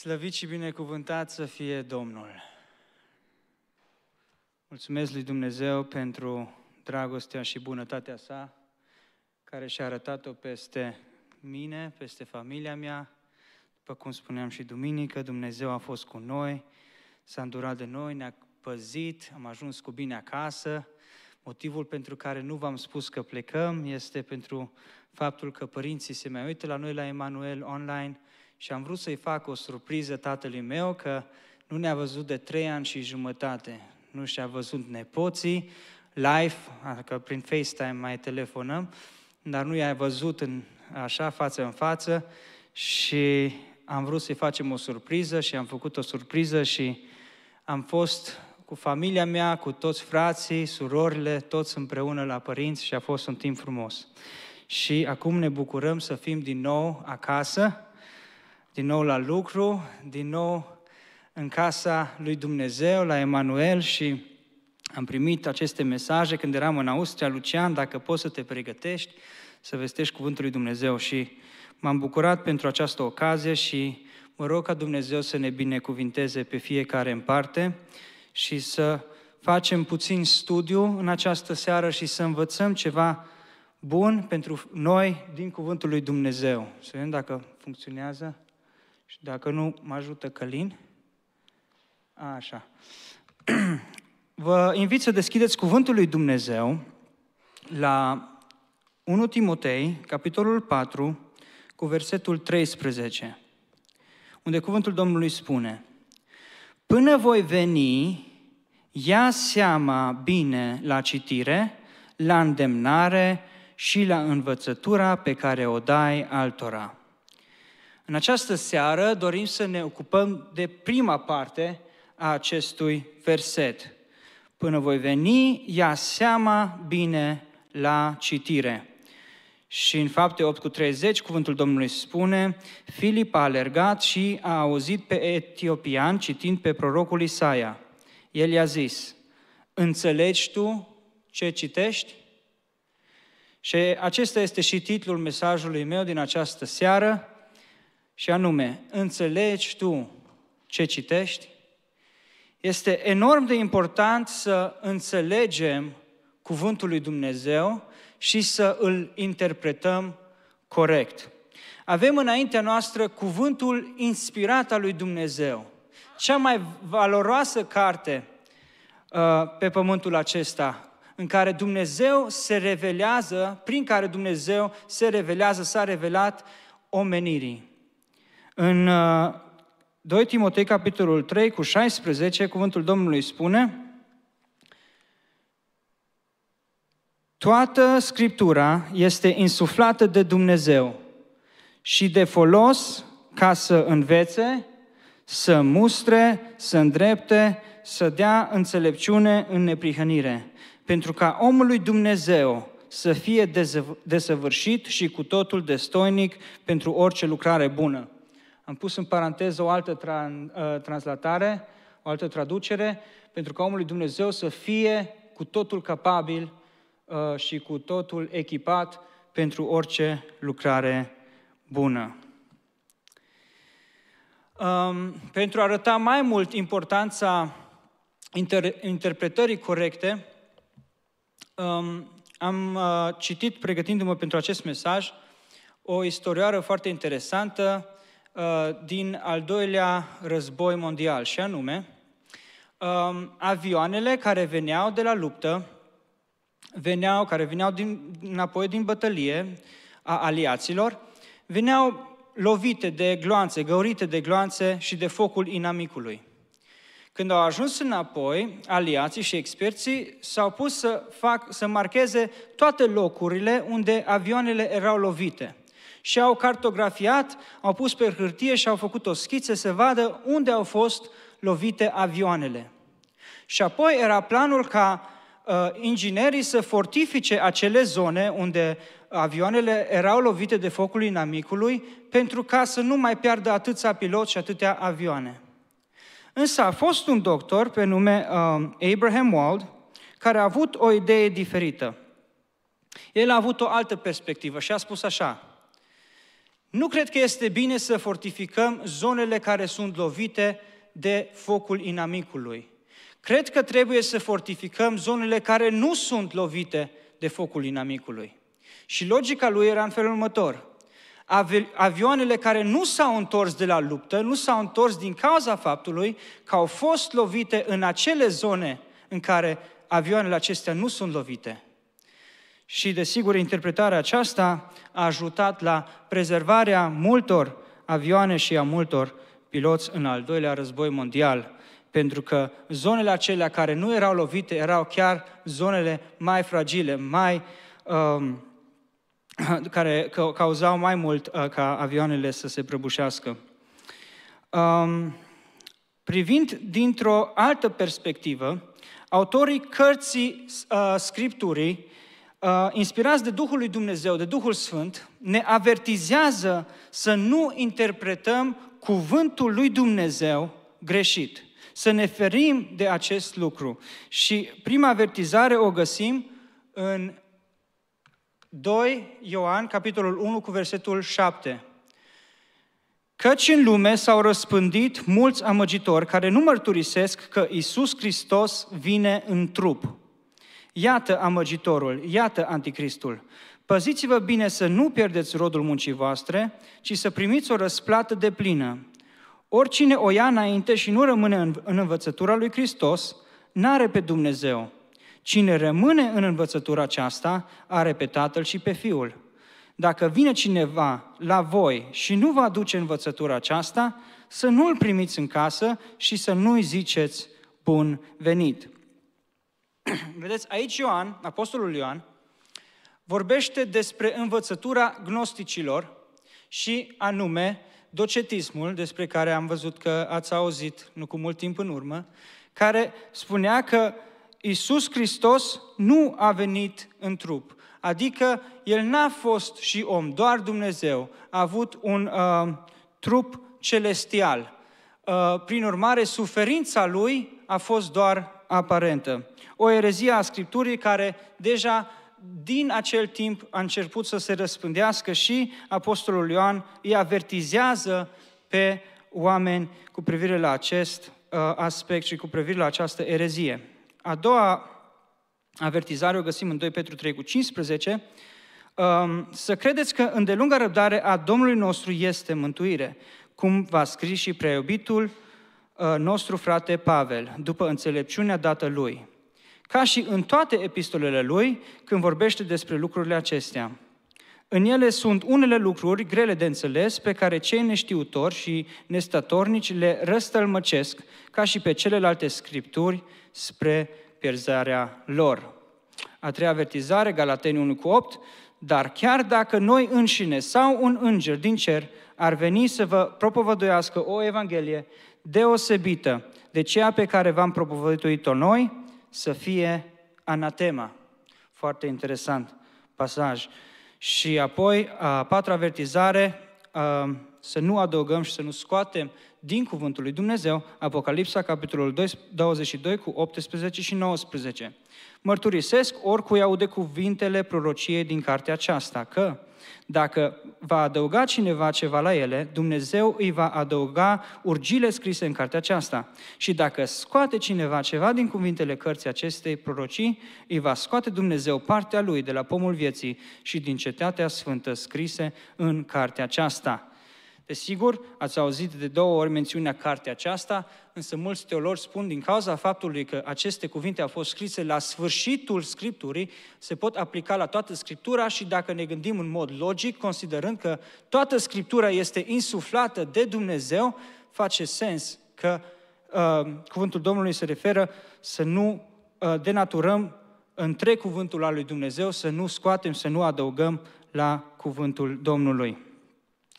Slăvit și binecuvântat să fie Domnul! Mulțumesc lui Dumnezeu pentru dragostea și bunătatea sa, care și-a arătat-o peste mine, peste familia mea. După cum spuneam și duminică, Dumnezeu a fost cu noi, s-a îndurat de noi, ne-a păzit, am ajuns cu bine acasă. Motivul pentru care nu v-am spus că plecăm este pentru faptul că părinții se mai uită la noi la Emanuel online – și am vrut să-i fac o surpriză tatălui meu că nu ne-a văzut de trei ani și jumătate. Nu și-a văzut nepoții, live, adică prin FaceTime mai telefonăm, dar nu i-a văzut în, așa față în față și am vrut să-i facem o surpriză și am făcut o surpriză și am fost cu familia mea, cu toți frații, surorile, toți împreună la părinți și a fost un timp frumos. Și acum ne bucurăm să fim din nou acasă, din nou la lucru, din nou în casa lui Dumnezeu, la Emanuel și am primit aceste mesaje când eram în Austria, Lucian, dacă poți să te pregătești să vestești Cuvântul lui Dumnezeu și m-am bucurat pentru această ocazie și mă rog ca Dumnezeu să ne binecuvinteze pe fiecare în parte și să facem puțin studiu în această seară și să învățăm ceva bun pentru noi din Cuvântul lui Dumnezeu. Să vedem dacă funcționează. Și dacă nu mă ajută Călin, așa. Vă invit să deschideți Cuvântul lui Dumnezeu la 1 Timotei, capitolul 4, cu versetul 13, unde cuvântul Domnului spune, Până voi veni, ia seama bine la citire, la îndemnare și la învățătura pe care o dai altora. În această seară dorim să ne ocupăm de prima parte a acestui verset. Până voi veni, ia seama bine la citire. Și în fapte 8 cu 30, cuvântul Domnului spune, Filip a alergat și a auzit pe etiopian citind pe prorocul Isaia. El i-a zis, înțelegi tu ce citești? Și acesta este și titlul mesajului meu din această seară, și anume, înțelegi tu ce citești? Este enorm de important să înțelegem cuvântul lui Dumnezeu și să îl interpretăm corect. Avem înaintea noastră cuvântul inspirat al lui Dumnezeu, cea mai valoroasă carte uh, pe pământul acesta, în care Dumnezeu se revelează, prin care Dumnezeu se revelează, s-a revelat omenirii. În 2 uh, Timotei, capitolul 3, cu 16, cuvântul Domnului spune Toată Scriptura este insuflată de Dumnezeu și de folos ca să învețe, să mustre, să îndrepte, să dea înțelepciune în neprihănire, pentru ca omului Dumnezeu să fie desăvârșit și cu totul destoinic pentru orice lucrare bună. Am pus în paranteză o altă tra- uh, translatare, o altă traducere, pentru ca omul lui Dumnezeu să fie cu totul capabil uh, și cu totul echipat pentru orice lucrare bună. Um, pentru a arăta mai mult importanța inter- interpretării corecte, um, am uh, citit, pregătindu-mă pentru acest mesaj, o istorioară foarte interesantă Uh, din al doilea război mondial, și anume um, avioanele care veneau de la luptă, veneau, care veneau din, înapoi din bătălie a aliaților, veneau lovite de gloanțe, găurite de gloanțe și de focul inamicului. Când au ajuns înapoi, aliații și experții s-au pus să, fac, să marcheze toate locurile unde avioanele erau lovite – și au cartografiat, au pus pe hârtie și au făcut o schiță să vadă unde au fost lovite avioanele. Și apoi era planul ca uh, inginerii să fortifice acele zone unde avioanele erau lovite de focul inamicului pentru ca să nu mai piardă atâția piloți și atâtea avioane. Însă a fost un doctor pe nume uh, Abraham Wald care a avut o idee diferită. El a avut o altă perspectivă și a spus așa, nu cred că este bine să fortificăm zonele care sunt lovite de focul inamicului. Cred că trebuie să fortificăm zonele care nu sunt lovite de focul inamicului. Și logica lui era în felul următor. Avioanele care nu s-au întors de la luptă, nu s-au întors din cauza faptului că au fost lovite în acele zone în care avioanele acestea nu sunt lovite. Și, desigur, interpretarea aceasta a ajutat la prezervarea multor avioane și a multor piloți în al doilea război mondial, pentru că zonele acelea care nu erau lovite erau chiar zonele mai fragile, mai, um, care cauzau mai mult uh, ca avioanele să se prăbușească. Um, privind dintr-o altă perspectivă, autorii cărții uh, Scripturii uh, inspirați de Duhul lui Dumnezeu, de Duhul Sfânt, ne avertizează să nu interpretăm cuvântul lui Dumnezeu greșit. Să ne ferim de acest lucru. Și prima avertizare o găsim în 2 Ioan, capitolul 1, cu versetul 7. Căci în lume s-au răspândit mulți amăgitori care nu mărturisesc că Isus Hristos vine în trup. Iată amăgitorul, iată anticristul. Păziți-vă bine să nu pierdeți rodul muncii voastre, ci să primiți o răsplată de plină. Oricine o ia înainte și nu rămâne în, învățătura lui Hristos, n-are pe Dumnezeu. Cine rămâne în învățătura aceasta, are pe Tatăl și pe Fiul. Dacă vine cineva la voi și nu vă aduce învățătura aceasta, să nu-l primiți în casă și să nu-i ziceți bun venit. Vedeți, aici Ioan, apostolul Ioan, vorbește despre învățătura gnosticilor și anume docetismul, despre care am văzut că ați auzit nu cu mult timp în urmă, care spunea că Isus Hristos nu a venit în trup. Adică El n-a fost și om, doar Dumnezeu. A avut un uh, trup celestial. Uh, prin urmare, suferința Lui a fost doar aparentă. O erezie a Scripturii care deja din acel timp a început să se răspândească și Apostolul Ioan îi avertizează pe oameni cu privire la acest uh, aspect și cu privire la această erezie. A doua avertizare o găsim în 2 Petru 3 cu 15, um, să credeți că îndelunga răbdare a Domnului nostru este mântuire, cum va scris și preobitul Uh, nostru frate Pavel, după înțelepciunea dată lui. Ca și în toate epistolele lui, când vorbește despre lucrurile acestea. În ele sunt unele lucruri grele de înțeles pe care cei neștiutori și nestatornici le răstălmăcesc, ca și pe celelalte scripturi, spre pierzarea lor. A treia avertizare, Galateni 1 cu 8, dar chiar dacă noi înșine sau un înger din cer ar veni să vă propovăduiască o Evanghelie deosebită de ceea pe care v-am propovăduit-o noi, să fie anatema. Foarte interesant pasaj. Și apoi, a patra avertizare, să nu adăugăm și să nu scoatem din Cuvântul lui Dumnezeu, Apocalipsa, capitolul 22, cu 18 și 19. Mărturisesc oricui aude cuvintele prorociei din cartea aceasta, că dacă va adăuga cineva ceva la ele, Dumnezeu îi va adăuga urgile scrise în cartea aceasta. Și dacă scoate cineva ceva din cuvintele cărții acestei prorocii, îi va scoate Dumnezeu partea lui de la pomul vieții și din cetatea sfântă scrise în cartea aceasta. Desigur, ați auzit de două ori mențiunea cartea aceasta, însă mulți teologi spun din cauza faptului că aceste cuvinte au fost scrise la sfârșitul Scripturii, se pot aplica la toată Scriptura și dacă ne gândim în mod logic, considerând că toată Scriptura este insuflată de Dumnezeu, face sens că uh, cuvântul Domnului se referă să nu uh, denaturăm între cuvântul al lui Dumnezeu, să nu scoatem, să nu adăugăm la cuvântul Domnului,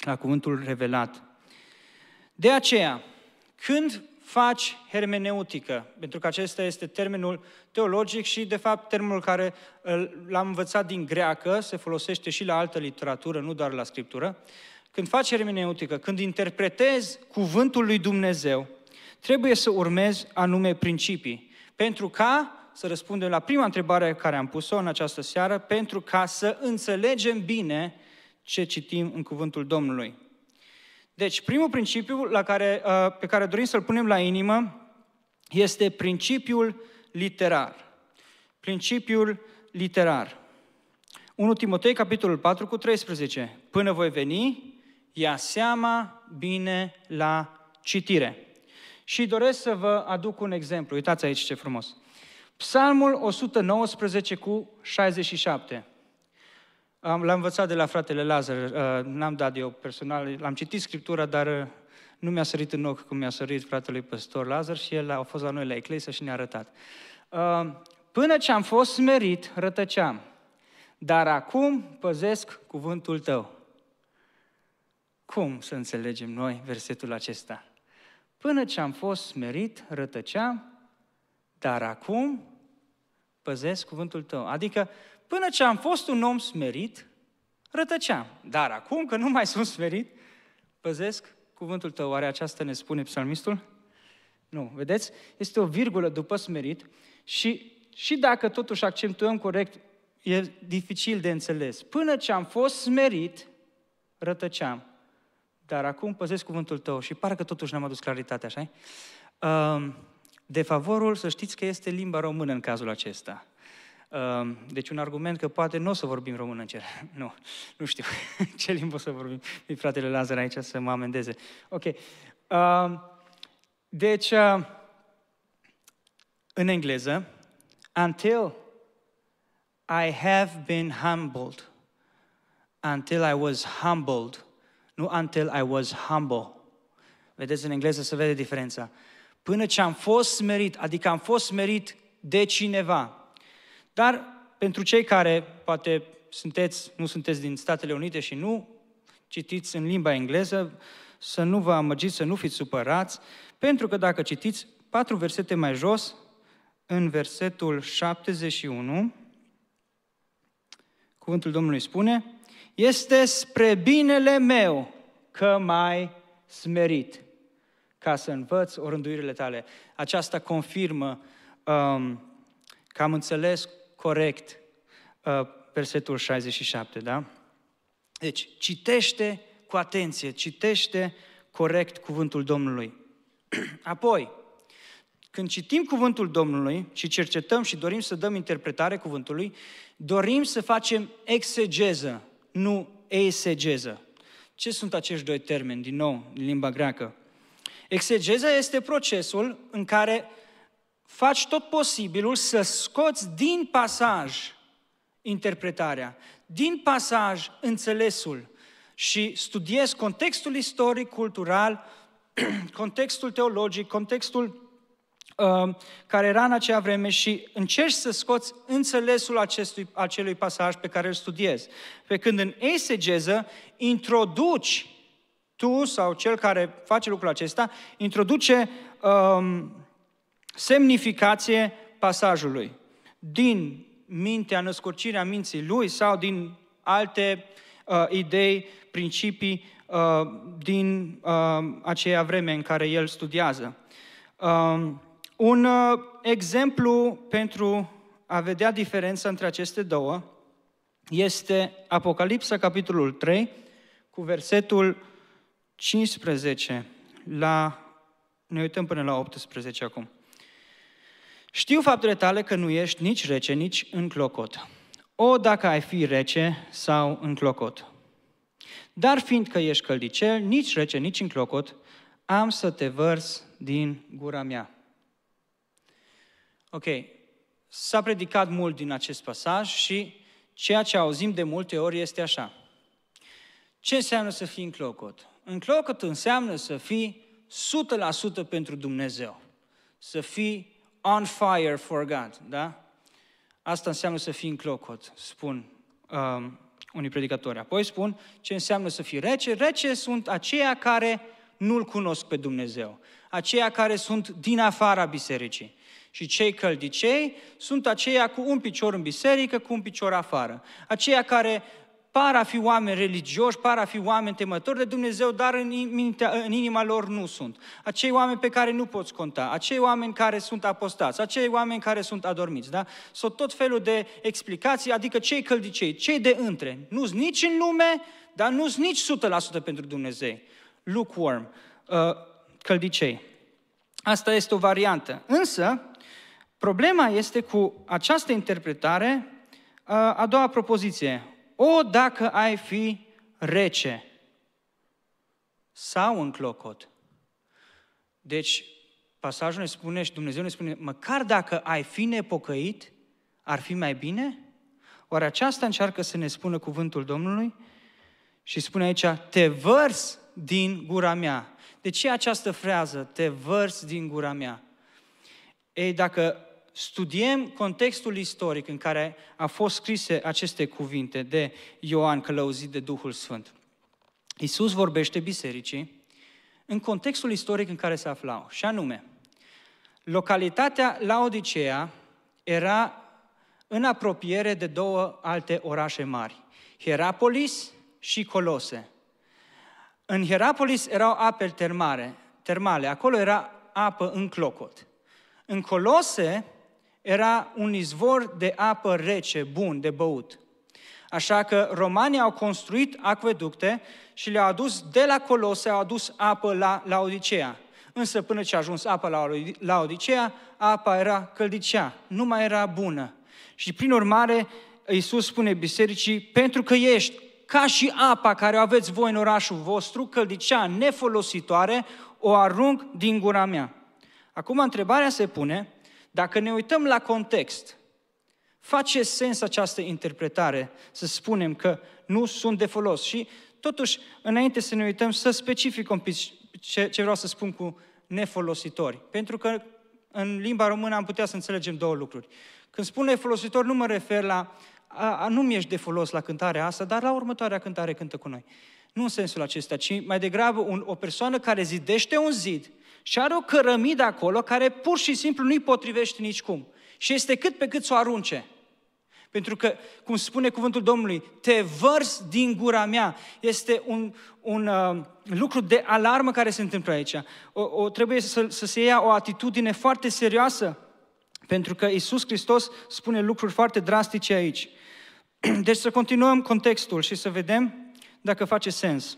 la cuvântul revelat. De aceea, când faci hermeneutică, pentru că acesta este termenul teologic și, de fapt, termenul care l-am învățat din greacă, se folosește și la altă literatură, nu doar la scriptură. Când faci hermeneutică, când interpretezi cuvântul lui Dumnezeu, trebuie să urmezi anume principii, pentru ca să răspundem la prima întrebare care am pus-o în această seară, pentru ca să înțelegem bine ce citim în cuvântul Domnului. Deci, primul principiu la care, uh, pe care dorim să-l punem la inimă este principiul literar. Principiul literar. 1 Timotei, capitolul 4, cu 13. Până voi veni, ia seama bine la citire. Și doresc să vă aduc un exemplu. Uitați aici ce frumos. Psalmul 119 cu 67. Am, l-am învățat de la fratele Lazar, uh, n-am dat eu personal, l-am citit Scriptura, dar uh, nu mi-a sărit în ochi cum mi-a sărit fratele păstor Lazar și el a fost la noi la Eclesia și ne-a arătat. Uh, până ce am fost smerit, rătăceam, dar acum păzesc cuvântul tău. Cum să înțelegem noi versetul acesta? Până ce am fost smerit, rătăceam, dar acum păzesc cuvântul tău. Adică Până ce am fost un om smerit, rătăceam. Dar acum că nu mai sunt smerit, păzesc cuvântul tău. Oare aceasta ne spune psalmistul? Nu, vedeți? Este o virgulă după smerit și, și dacă totuși accentuăm corect, e dificil de înțeles. Până ce am fost smerit, rătăceam. Dar acum păzesc cuvântul tău și parcă totuși n-am adus claritate, așa ehm, De favorul, să știți că este limba română în cazul acesta. Ehm, deci un argument că poate nu o să vorbim română în cer. Nu, nu știu ce limbă o să vorbim. E fratele Lazar aici să mă amendeze. Ok. Ehm, deci, ehm, în engleză, until I have been humbled. Until I was humbled. Nu until I was humble. Vedeți, în engleză se vede diferența. Până ce am fost smerit, adică am fost smerit de cineva. Dar pentru cei care poate sunteți, nu sunteți din Statele Unite și nu citiți în limba engleză, să nu vă amăgiți, să nu fiți supărați, pentru că dacă citiți patru versete mai jos, în versetul 71, cuvântul Domnului spune, este spre binele meu că mai smerit ca să învăț orânduirile tale. Aceasta confirmă um, că am înțeles corect uh, versetul 67, da? Deci, citește cu atenție, citește corect cuvântul Domnului. Apoi, când citim cuvântul Domnului și cercetăm și dorim să dăm interpretare cuvântului, dorim să facem exegeză, nu eisegeză. Ce sunt acești doi termeni, din nou, din limba greacă? Exegeza este procesul în care faci tot posibilul să scoți din pasaj interpretarea, din pasaj înțelesul și studiezi contextul istoric, cultural, contextul teologic, contextul uh, care era în acea vreme și încerci să scoți înțelesul acestui, acelui pasaj pe care îl studiezi. Pe când în esegeză introduci tu sau cel care face lucrul acesta, introduce um, semnificație pasajului. Din mintea, născurcirea minții lui sau din alte uh, idei, principii uh, din uh, aceea vreme în care el studiază. Uh, un uh, exemplu pentru a vedea diferența între aceste două este Apocalipsa, capitolul 3, cu versetul 15 la... Ne uităm până la 18 acum. Știu faptele tale că nu ești nici rece, nici înclocot. O, dacă ai fi rece sau înclocot. Dar fiindcă ești căldicel, nici rece, nici înclocot, am să te vărs din gura mea. Ok, s-a predicat mult din acest pasaj și ceea ce auzim de multe ori este așa. Ce înseamnă să fii înclocot? Înclocot înseamnă să fii 100% pentru Dumnezeu. Să fii on fire for God, da? Asta înseamnă să fii în clocot, spun um, unii predicatori. Apoi spun ce înseamnă să fii rece. Rece sunt aceia care nu-L cunosc pe Dumnezeu. Aceia care sunt din afara bisericii. Și cei căldicei sunt aceia cu un picior în biserică, cu un picior afară. Aceia care par a fi oameni religioși, par a fi oameni temători de Dumnezeu, dar în, mintea, în inima lor nu sunt. Acei oameni pe care nu poți conta, acei oameni care sunt apostați, acei oameni care sunt adormiți, da? Sunt tot felul de explicații, adică cei căldicei, cei de între. nu sunt nici în lume, dar nu sunt nici 100% pentru Dumnezeu. Lukewarm, uh, căldicei. Asta este o variantă. Însă, problema este cu această interpretare uh, a doua propoziție, o, dacă ai fi rece sau înclocot. Deci, pasajul ne spune și Dumnezeu ne spune, măcar dacă ai fi nepocăit, ar fi mai bine? Oare aceasta încearcă să ne spună cuvântul Domnului? Și spune aici, te vărs din gura mea. De ce această frază, te vărs din gura mea? Ei, dacă studiem contextul istoric în care a fost scrise aceste cuvinte de Ioan călăuzit de Duhul Sfânt. Iisus vorbește bisericii în contextul istoric în care se aflau, și anume, localitatea Laodicea era în apropiere de două alte orașe mari, Hierapolis și Colose. În Hierapolis erau ape termare, termale acolo era apă în clocot. În Colose era un izvor de apă rece, bun, de băut. Așa că romanii au construit acveducte și le-au adus de la Colose, au adus apă la, la Odicea. Însă până ce a ajuns apa la, la Odicea, apa era căldicea, nu mai era bună. Și prin urmare, Iisus spune bisericii, pentru că ești ca și apa care o aveți voi în orașul vostru, căldicea nefolositoare, o arunc din gura mea. Acum întrebarea se pune, dacă ne uităm la context, face sens această interpretare să spunem că nu sunt de folos. Și totuși, înainte să ne uităm, să specific un pic ce, ce vreau să spun cu nefolositori. Pentru că în limba română am putea să înțelegem două lucruri. Când spun nefolositor, nu mă refer la a, a, nu mi-ești de folos la cântarea asta, dar la următoarea cântare cântă cu noi. Nu în sensul acesta, ci mai degrabă un, o persoană care zidește un zid și are o cărămidă acolo care pur și simplu nu-i potrivește nicicum. Și este cât pe cât să o arunce. Pentru că, cum spune cuvântul Domnului, te vărs din gura mea. Este un, un uh, lucru de alarmă care se întâmplă aici. O, o, trebuie să, să se ia o atitudine foarte serioasă, pentru că Isus Hristos spune lucruri foarte drastice aici. Deci să continuăm contextul și să vedem dacă face sens.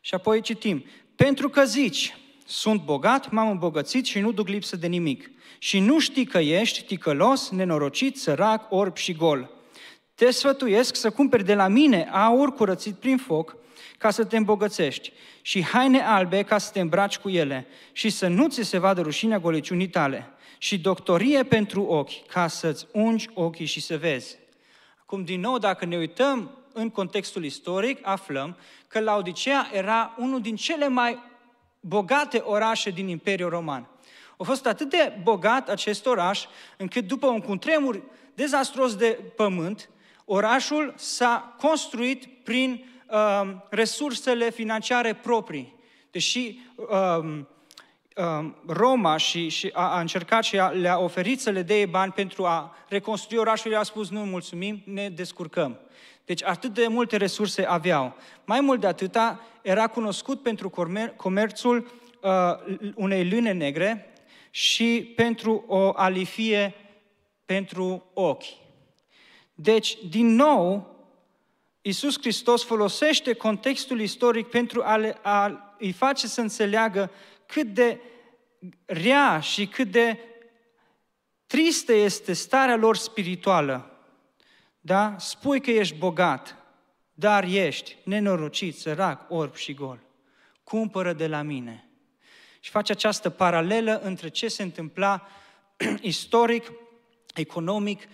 Și apoi citim. Pentru că zici, sunt bogat, m-am îmbogățit și nu duc lipsă de nimic. Și nu știi că ești ticălos, nenorocit, sărac, orb și gol. Te sfătuiesc să cumperi de la mine aur curățit prin foc, ca să te îmbogățești, și haine albe ca să te îmbraci cu ele, și să nu ți se vadă rușinea goliciunii tale, și doctorie pentru ochi, ca să-ți ungi ochii și să vezi. Acum, din nou, dacă ne uităm în contextul istoric, aflăm că Laodicea era unul din cele mai bogate orașe din Imperiul Roman. A fost atât de bogat acest oraș, încât după un cutremur dezastros de pământ, orașul s-a construit prin uh, resursele financiare proprii. Deși uh, uh, Roma și, și a, a încercat și a, le-a oferit să le dea bani pentru a reconstrui orașul, i-a spus nu, mulțumim, ne descurcăm. Deci atât de multe resurse aveau. Mai mult de atâta, era cunoscut pentru comer- comerțul uh, unei lune negre și pentru o alifie pentru ochi. Deci, din nou, Iisus Hristos folosește contextul istoric pentru a, le, a îi face să înțeleagă cât de rea și cât de tristă este starea lor spirituală. Da? Spui că ești bogat, dar ești nenorocit, sărac, orb și gol. Cumpără de la mine. Și face această paralelă între ce se întâmpla istoric, economic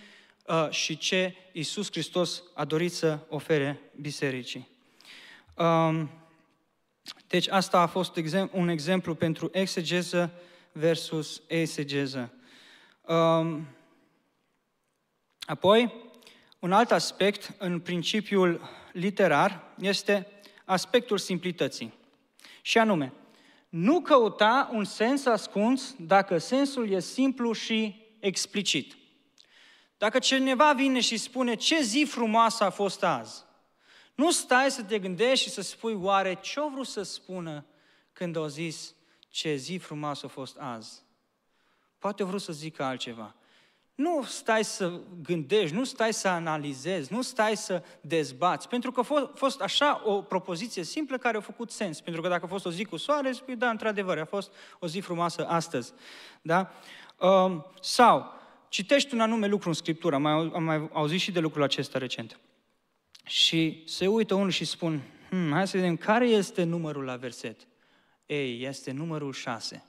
uh, și ce Isus Hristos a dorit să ofere bisericii. Um, deci asta a fost un exemplu pentru exegeză versus exegeză. Um, apoi, un alt aspect, în principiul literar, este aspectul simplității. Și anume, nu căuta un sens ascuns dacă sensul e simplu și explicit. Dacă cineva vine și spune ce zi frumoasă a fost azi, nu stai să te gândești și să spui oare ce au vrut să spună când au zis ce zi frumoasă a fost azi. Poate a vrut să zică altceva. Nu stai să gândești, nu stai să analizezi, nu stai să dezbați, pentru că a fost așa o propoziție simplă care a făcut sens. Pentru că dacă a fost o zi cu soare, spui, da, într-adevăr, a fost o zi frumoasă astăzi. Da? Um, sau, citești un anume lucru în Scriptură, am mai, am mai auzit și de lucrul acesta recent. Și se uită unul și spun, hmm, hai să vedem, care este numărul la verset? Ei, este numărul șase.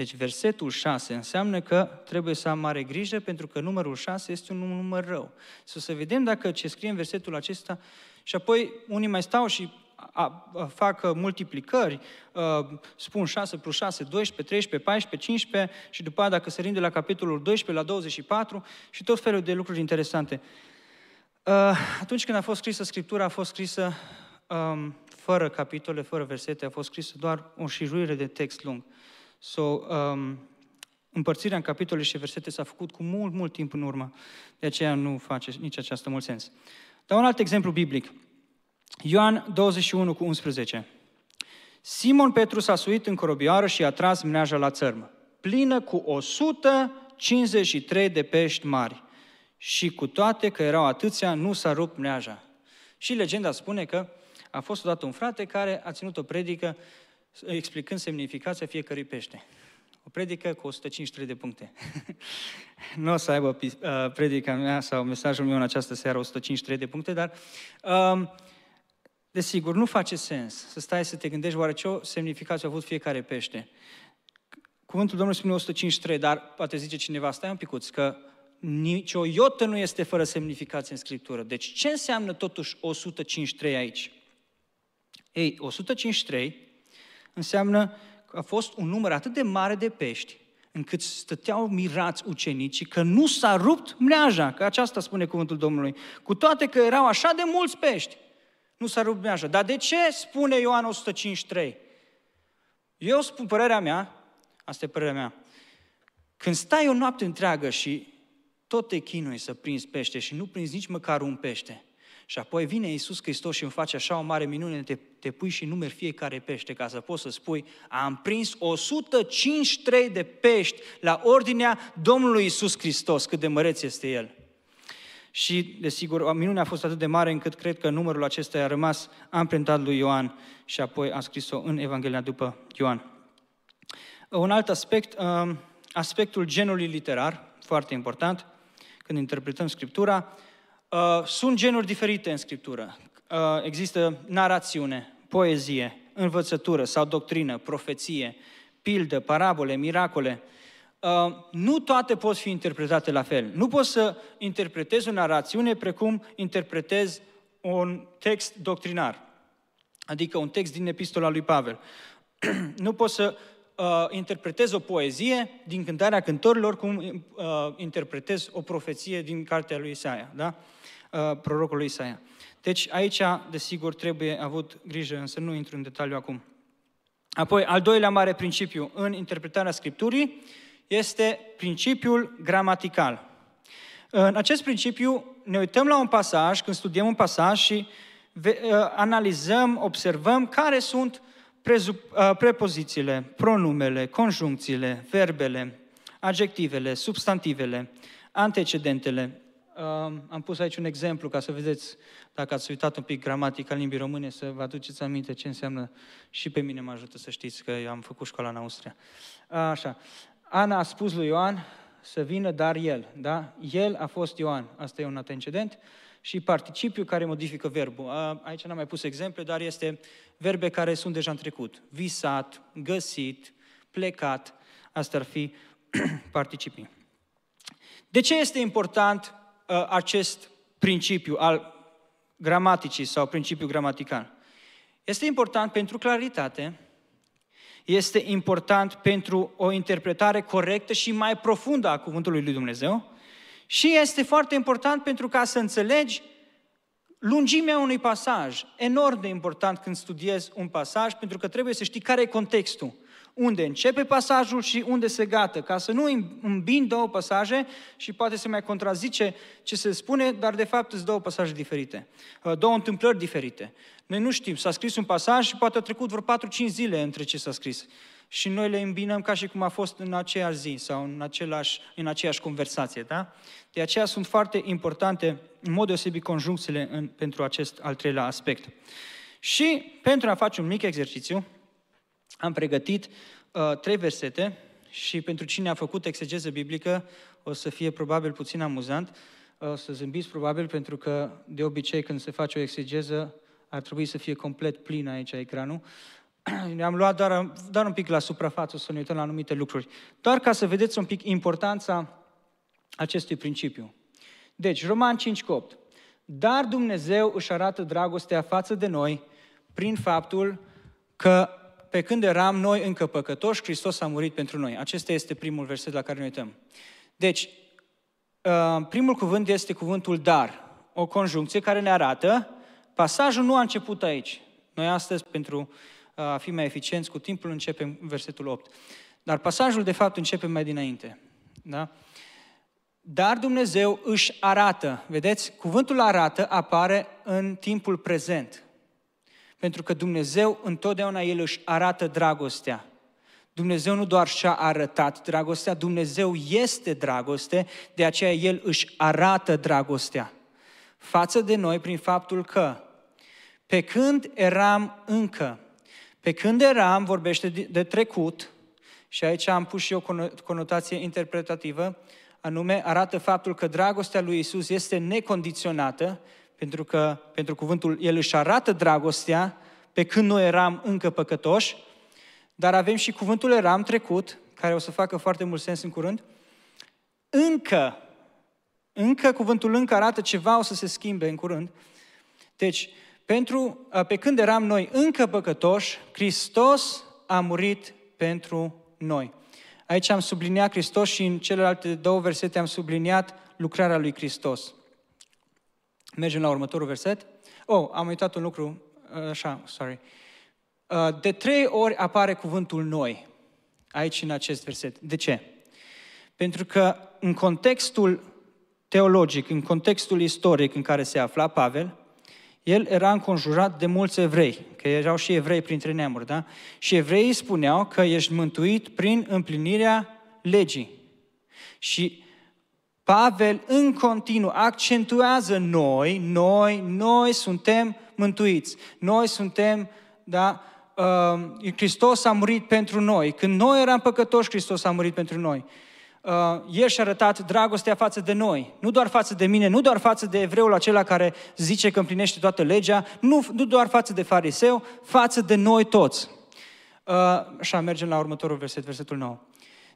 Deci versetul 6 înseamnă că trebuie să am mare grijă pentru că numărul 6 este un număr rău. Să să vedem dacă ce scrie în versetul acesta și apoi unii mai stau și a, a, fac uh, multiplicări, a, uh, spun 6 plus 6, 12, 13, 14, 15 și după aceea dacă se rinde la capitolul 12 la 24 și tot felul de lucruri interesante. A, uh, atunci când a fost scrisă Scriptura, a fost scrisă a, um, fără capitole, fără versete, a fost scrisă doar o șiruire de text lung. So, um, împărțirea în capitole și versete s-a făcut cu mult, mult timp în urmă. De aceea nu face nici aceasta mult sens. Dar un alt exemplu biblic. Ioan 21 cu 11. Simon Petru s-a suit în corobioară și a tras mneaja la țărmă, plină cu 153 de pești mari. Și cu toate că erau atâția, nu s-a rupt mneaja. Și legenda spune că a fost odată un frate care a ținut o predică explicând semnificația fiecărui pește. O predică cu 153 de puncte. nu o să aibă uh, predica mea sau mesajul meu în această seară 153 de puncte, dar um, desigur, nu face sens să stai să te gândești oare ce semnificație a avut fiecare pește. Cuvântul Domnului spune 153, dar poate zice cineva, stai un picuț, că nicio iotă nu este fără semnificație în Scriptură. Deci ce înseamnă totuși 153 aici? Ei, 153 înseamnă că a fost un număr atât de mare de pești, încât stăteau mirați ucenicii că nu s-a rupt mneaja, că aceasta spune cuvântul Domnului, cu toate că erau așa de mulți pești. Nu s-a rupt mneaja. Dar de ce spune Ioan 153? Eu spun părerea mea, asta e părerea mea, când stai o noapte întreagă și tot te chinui să prinzi pește și nu prinzi nici măcar un pește, și apoi vine Iisus Hristos și îmi face așa o mare minune, te, te pui și numeri fiecare pește ca să poți să spui, am prins 153 de pești la ordinea Domnului Iisus Hristos, cât de măreț este El. Și, desigur, minunea a fost atât de mare încât cred că numărul acesta a rămas amprentat lui Ioan și apoi a scris-o în Evanghelia după Ioan. Un alt aspect, um, aspectul genului literar, foarte important, când interpretăm Scriptura, Uh, sunt genuri diferite în Scriptură. Uh, există narațiune, poezie, învățătură sau doctrină, profeție, pildă, parabole, miracole. Uh, nu toate pot fi interpretate la fel. Nu poți să interpretezi o narațiune precum interpretezi un text doctrinar, adică un text din epistola lui Pavel. nu poți să uh, interpretez o poezie din cântarea cântorilor, cum uh, interpretez o profeție din cartea lui Isaia, da? uh, lui Isaia. Deci aici, desigur, trebuie avut grijă, însă nu intru în detaliu acum. Apoi, al doilea mare principiu în interpretarea Scripturii este principiul gramatical. În acest principiu ne uităm la un pasaj, când studiem un pasaj și uh, analizăm, observăm care sunt Uh, prepozițiile, pronumele, conjuncțiile, verbele, adjectivele, substantivele, antecedentele. Um, am pus aici un exemplu ca să vedeți, dacă ați uitat un pic gramatica limbii române, să vă aduceți aminte ce înseamnă și pe mine mă ajută să știți că eu am făcut școala în Austria. Așa. Ana a spus lui Ioan să vină, dar el, da? El a fost Ioan, asta e un antecedent. Uh, și participiu care modifică verbul. Aici n-am mai pus exemple, dar este verbe care sunt deja în trecut. Visat, găsit, plecat, asta ar fi participii. De ce este important acest principiu al gramaticii sau principiu gramatical? Este important pentru claritate, este important pentru o interpretare corectă și mai profundă a cuvântului lui Dumnezeu și este foarte important pentru ca să înțelegi lungimea unui pasaj. Enorm de important când studiezi un pasaj, pentru că trebuie să știi care e contextul. Unde începe pasajul și unde se gată, ca să nu îmbin două pasaje și poate se mai contrazice ce se spune, dar de fapt sunt două pasaje diferite, uh, două întâmplări diferite. Noi nu știm, s-a scris un pasaj și poate a trecut vreo 4-5 zile între ce s-a scris și noi le îmbinăm ca și cum a fost în aceeași zi sau în, același, în aceeași conversație, da? De aceea sunt foarte importante, în mod deosebit, conjuncțiile în, pentru acest al treilea aspect. Și pentru a face un mic exercițiu, am pregătit uh, trei versete și pentru cine a făcut exegeză biblică o să fie probabil puțin amuzant, o să zâmbiți probabil pentru că de obicei când se face o exegeză ar trebui să fie complet plin aici ecranul, ne-am luat doar, doar un pic la suprafață să ne uităm la anumite lucruri, doar ca să vedeți un pic importanța acestui principiu. Deci, Roman 5 8. Dar Dumnezeu își arată dragostea față de noi prin faptul că pe când eram noi încă păcătoși, Hristos a murit pentru noi. Acesta este primul verset la care ne uităm. Deci, uh, primul cuvânt este cuvântul dar, o conjuncție care ne arată pasajul nu a început aici. Noi astăzi, pentru a fi mai eficienți, cu timpul începem în versetul 8. Dar pasajul, de fapt, începe mai dinainte. Da? Dar Dumnezeu își arată, vedeți? Cuvântul arată apare în timpul prezent. Pentru că Dumnezeu întotdeauna El își arată dragostea. Dumnezeu nu doar și-a arătat dragostea, Dumnezeu este dragoste, de aceea El își arată dragostea față de noi prin faptul că pe când eram încă pe când eram, vorbește de trecut, și aici am pus și o conotație interpretativă, anume arată faptul că dragostea lui Isus este necondiționată, pentru că, pentru cuvântul, El își arată dragostea pe când noi eram încă păcătoși, dar avem și cuvântul eram trecut, care o să facă foarte mult sens în curând, încă, încă cuvântul încă arată ceva o să se schimbe în curând. Deci, pentru, pe când eram noi încă păcătoși, Hristos a murit pentru noi. Aici am subliniat Hristos și în celelalte două versete am subliniat lucrarea lui Hristos. Mergem la următorul verset. Oh, am uitat un lucru, așa, sorry. De trei ori apare cuvântul noi, aici în acest verset. De ce? Pentru că în contextul teologic, în contextul istoric în care se afla Pavel, el era înconjurat de mulți evrei, că erau și evrei printre neamuri, da? Și evreii spuneau că ești mântuit prin împlinirea legii. Și Pavel în continuu accentuează noi, noi, noi suntem mântuiți. Noi suntem, da, uh, Hristos a murit pentru noi. Când noi eram păcătoși, Hristos a murit pentru noi uh, El și-a arătat dragostea față de noi, nu doar față de mine, nu doar față de evreul acela care zice că împlinește toată legea, nu, nu doar față de fariseu, față de noi toți. Uh, așa, mergem la următorul verset, versetul 9.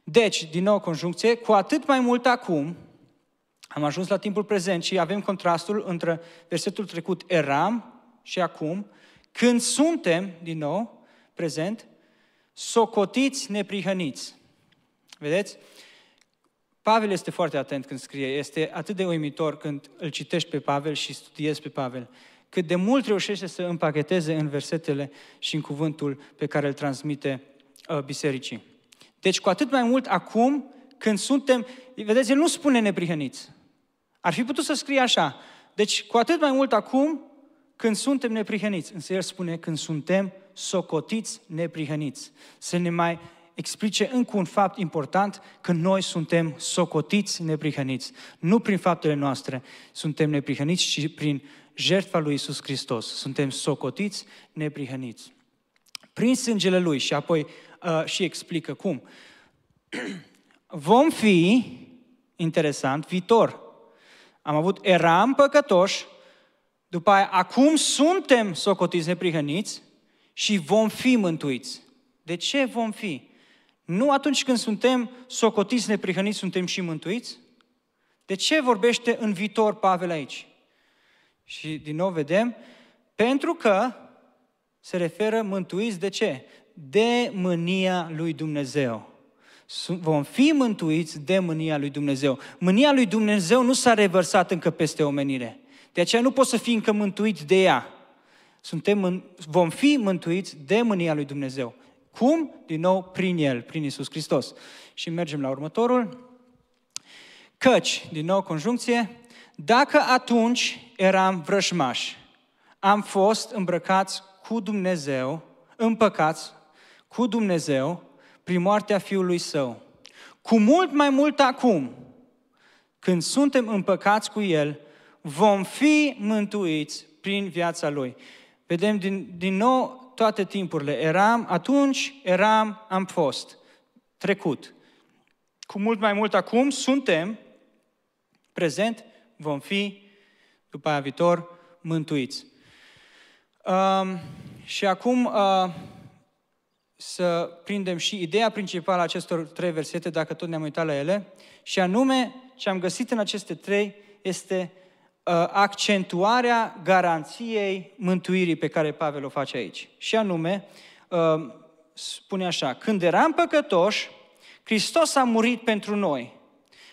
Deci, din nou conjuncție, cu atât mai mult acum, am ajuns la timpul prezent și avem contrastul între versetul trecut eram și acum, când suntem, din nou, prezent, socotiți neprihăniți. Vedeți? Pavel este foarte atent când scrie. Este atât de uimitor când îl citești pe Pavel și studiezi pe Pavel. Cât de mult reușește să împacheteze în versetele și în cuvântul pe care îl transmite uh, bisericii. Deci cu atât mai mult acum când suntem, vedeți, el nu spune neprihăniți. Ar fi putut să scrie așa. Deci cu atât mai mult acum când suntem neprihăniți. Însă el spune când suntem socotiți neprihăniți. Să ne mai explice încă un fapt important, că noi suntem socotiți neprihăniți. Nu prin faptele noastre suntem neprihăniți, ci prin jertfa lui Isus Hristos. Suntem socotiți neprihăniți. Prin sângele Lui și apoi uh, și explică cum. Vom fi, interesant, viitor. Am avut, eram păcătoși, după aia, acum suntem socotiți neprihăniți și vom fi mântuiți. De ce vom fi? Nu atunci când suntem socotiți, neprihăniți, suntem și mântuiți? De ce vorbește în viitor Pavel aici? Și din nou vedem, pentru că se referă mântuiți de ce? De mânia lui Dumnezeu. Vom fi mântuiți de mânia lui Dumnezeu. Mânia lui Dumnezeu nu s-a revărsat încă peste omenire. De aceea nu poți să fii încă mântuit de ea. Suntem, vom fi mântuiți de mânia lui Dumnezeu. Cum? Din nou, prin El, prin Isus Hristos. Și mergem la următorul. Căci, din nou conjuncție, dacă atunci eram vrăjmași, am fost îmbrăcați cu Dumnezeu, împăcați cu Dumnezeu prin moartea Fiului Său. Cu mult mai mult acum, când suntem împăcați cu El, vom fi mântuiți prin viața Lui. Vedem din, din nou toate timpurile. Eram atunci, eram, am fost. Trecut. Cu mult mai mult acum suntem prezent, vom fi, după aia viitor, mântuiți. Um, și acum uh, să prindem și ideea principală a acestor trei versete, dacă tot ne-am uitat la ele, și anume ce am găsit în aceste trei este Uh, accentuarea garanției mântuirii pe care Pavel o face aici. Și anume, uh, spune așa, când eram păcătoși, Hristos a murit pentru noi.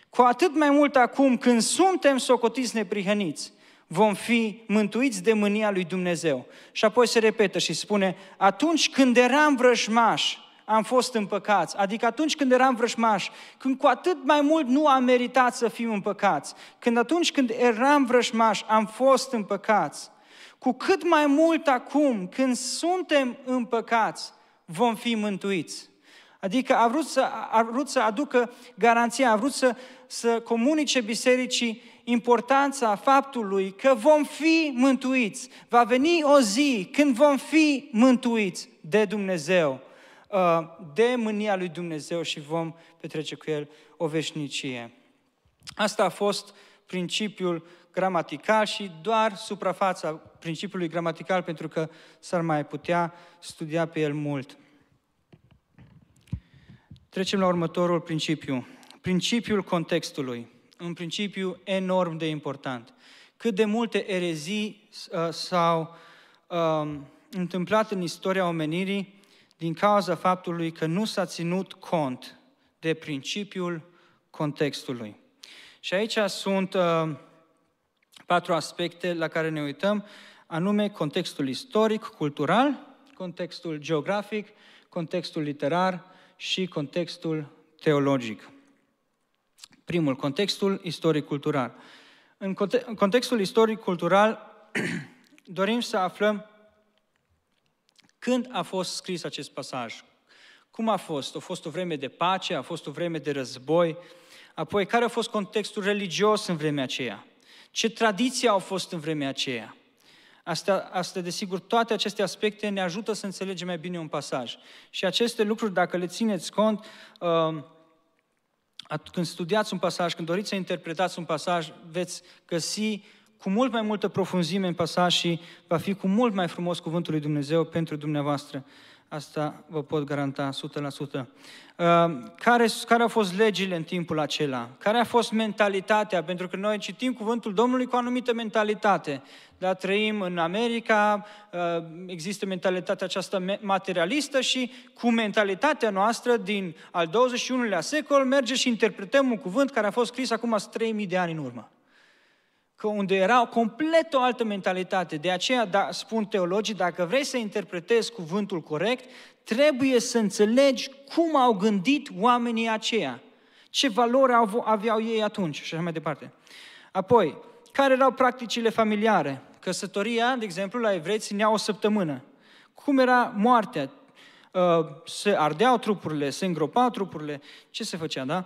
Cu atât mai mult acum, când suntem socotiți neprihăniți, vom fi mântuiți de mânia lui Dumnezeu. Și apoi se repetă și spune, atunci când eram vrăjmași, am fost împăcați, adică atunci când eram vrășmași, când cu atât mai mult nu am meritat să fim împăcați, când atunci când eram vrășmași am fost împăcați, cu cât mai mult acum, când suntem împăcați, vom fi mântuiți. Adică a vrut să, a vrut să aducă garanția, a vrut să, să comunice bisericii importanța faptului că vom fi mântuiți. Va veni o zi când vom fi mântuiți de Dumnezeu. Uh, de mânia lui Dumnezeu și vom petrece cu el o veșnicie. Asta a fost principiul gramatical și doar suprafața principiului gramatical pentru că s-ar mai putea studia pe el mult. Trecem la următorul principiu. Principiul contextului. Un principiu enorm de important. Cât de multe erezii uh, s-au uh, întâmplat în istoria omenirii din cauza faptului că nu s-a ținut cont de principiul contextului. Și aici sunt uh, patru aspecte la care ne uităm, anume contextul istoric, cultural, contextul geografic, contextul literar și contextul teologic. Primul, contextul istoric-cultural. În, conte- în contextul istoric-cultural dorim să aflăm când a fost scris acest pasaj? Cum a fost? A fost o vreme de pace? A fost o vreme de război? Apoi, care a fost contextul religios în vremea aceea? Ce tradiții au fost în vremea aceea? Asta, asta, desigur, toate aceste aspecte ne ajută să înțelegem mai bine un pasaj. Și aceste lucruri, dacă le țineți cont, um, când studiați un pasaj, când doriți să interpretați un pasaj, veți găsi cu mult mai multă profunzime în pasaj și va fi cu mult mai frumos cuvântul lui Dumnezeu pentru dumneavoastră. Asta vă pot garanta 100%. Uh, care, care au fost legile în timpul acela? Care a fost mentalitatea? Pentru că noi citim cuvântul Domnului cu o anumită mentalitate. Dar trăim în America, uh, există mentalitatea aceasta materialistă și cu mentalitatea noastră din al 21-lea secol merge și interpretăm un cuvânt care a fost scris acum 3000 de ani în urmă că unde era o complet o altă mentalitate. De aceea da, spun teologii, dacă vrei să interpretezi cuvântul corect, trebuie să înțelegi cum au gândit oamenii aceia, ce valori au, aveau ei atunci și așa mai departe. Apoi, care erau practicile familiare? Căsătoria, de exemplu, la evrei ținea o săptămână. Cum era moartea? Uh, se ardeau trupurile, se îngropau trupurile. Ce se făcea, da?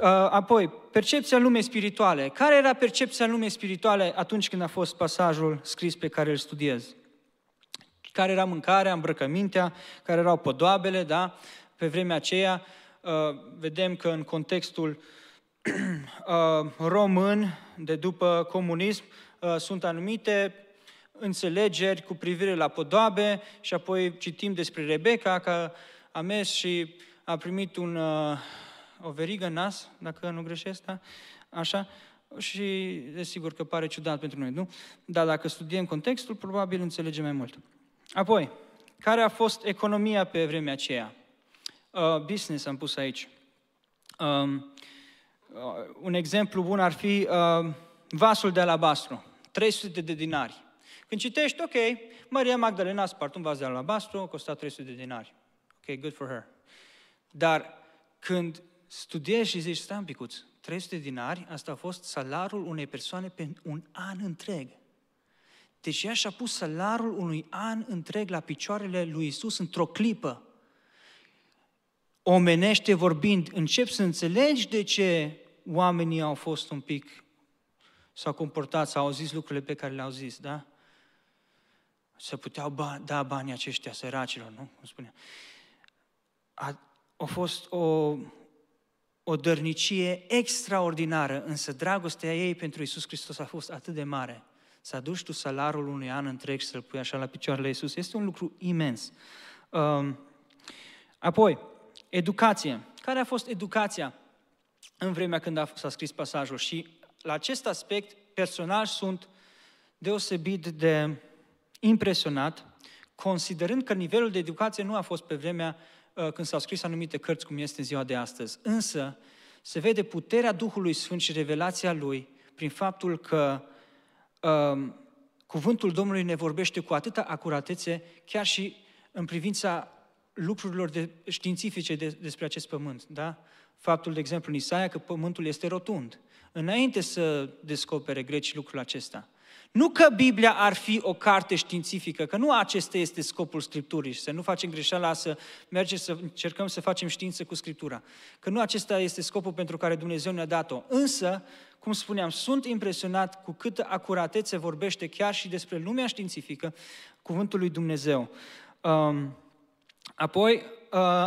Uh, apoi, percepția lumei spirituale. Care era percepția lumei spirituale atunci când a fost pasajul scris pe care îl studiez? Care era mâncarea, îmbrăcămintea, care erau podoabele, da? Pe vremea aceea, uh, vedem că în contextul uh, român, de după comunism, sunt anumite înțelegeri cu privire la podoabe și apoi citim despre Rebecca că a mers și a primit un, o verigă în nas, dacă nu greșesc, da? Așa. Și desigur că pare ciudat pentru noi, nu? Dar dacă studiem contextul, probabil înțelegem mai mult. Apoi, care a fost economia pe vremea aceea? Uh, business am pus aici. Um, uh, un exemplu bun ar fi uh, vasul de alabastru, 300 de dinari. Când citești, ok, Maria Magdalena a spart un vas de alabastru, costa 300 de dinari. Ok, good for her. Dar când studiezi și zici, stai un picuț, 300 dinari, asta a fost salarul unei persoane pe un an întreg. Deci ea și-a pus salarul unui an întreg la picioarele lui Isus într-o clipă. Omenește vorbind, încep să înțelegi de ce oamenii au fost un pic, s-au comportat, s-au zis lucrurile pe care le-au zis, da? Să puteau ba, da banii aceștia săracilor, nu? Cum spunea. A, a fost o, o dărnicie extraordinară, însă dragostea ei pentru Isus Hristos a fost atât de mare. Să aduci tu salarul unui an întreg și să-l pui așa la picioarele Isus este un lucru imens. Um, apoi, educație. Care a fost educația în vremea când a, s-a scris pasajul? Și la acest aspect, personal sunt deosebit de impresionat, considerând că nivelul de educație nu a fost pe vremea Uh, când s-au scris anumite cărți, cum este în ziua de astăzi. Însă, se vede puterea Duhului Sfânt și revelația Lui prin faptul că um, cuvântul Domnului ne vorbește cu atâta acuratețe, chiar și în privința lucrurilor de, științifice de, despre acest pământ. Da? Faptul, de exemplu, în Isaia, că pământul este rotund. Înainte să descopere grecii lucrul acesta – nu că Biblia ar fi o carte științifică, că nu acesta este scopul Scripturii să nu facem greșeala, să mergem să încercăm să facem știință cu Scriptura. Că nu acesta este scopul pentru care Dumnezeu ne-a dat-o. Însă, cum spuneam, sunt impresionat cu câtă acuratețe vorbește chiar și despre lumea științifică cuvântul lui Dumnezeu. Um, apoi, uh,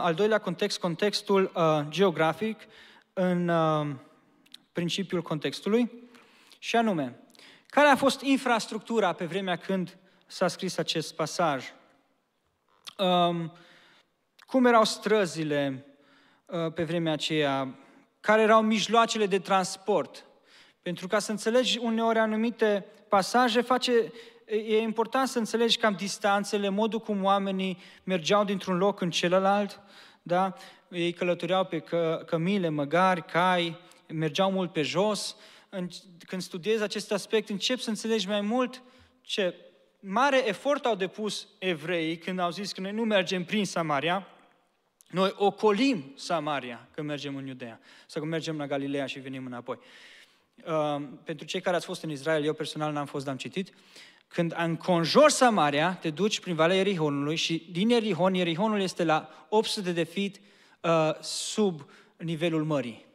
al doilea context, contextul uh, geografic în uh, principiul contextului și anume, care a fost infrastructura pe vremea când s-a scris acest pasaj? Um, cum erau străzile uh, pe vremea aceea? Care erau mijloacele de transport? Pentru ca să înțelegi uneori anumite pasaje, face, e important să înțelegi cam distanțele, modul cum oamenii mergeau dintr-un loc în celălalt, da? Ei călătoreau pe că, cămile, măgari, cai, mergeau mult pe jos, în, când studiezi acest aspect, începi să înțelegi mai mult ce mare efort au depus evreii când au zis că noi nu mergem prin Samaria, noi ocolim Samaria când mergem în Iudea sau când mergem la Galileea și venim înapoi. Uh, pentru cei care ați fost în Israel, eu personal n-am fost, am citit, când înconjori Samaria, te duci prin Valea Erihonului și din Erihon, Erihonul este la 800 de feet uh, sub nivelul mării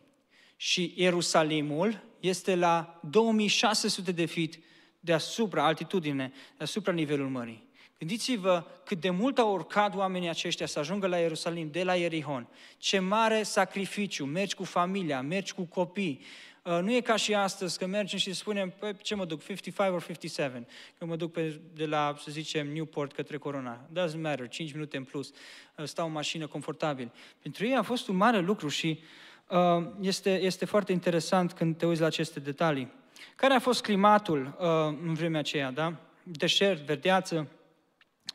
și Ierusalimul este la 2600 de feet deasupra, altitudine, deasupra nivelul mării. Gândiți-vă cât de mult au urcat oamenii aceștia să ajungă la Ierusalim, de la Ierihon. Ce mare sacrificiu, mergi cu familia, mergi cu copii. Uh, nu e ca și astăzi că mergem și spunem, păi, ce mă duc, 55 or 57? Că mă duc pe, de la, să zicem, Newport către Corona. Doesn't matter, 5 minute în plus, uh, stau în mașină confortabil. Pentru ei a fost un mare lucru și uh, Uh, este, este foarte interesant când te uiți la aceste detalii. Care a fost climatul uh, în vremea aceea, da? Deșert, verdeață.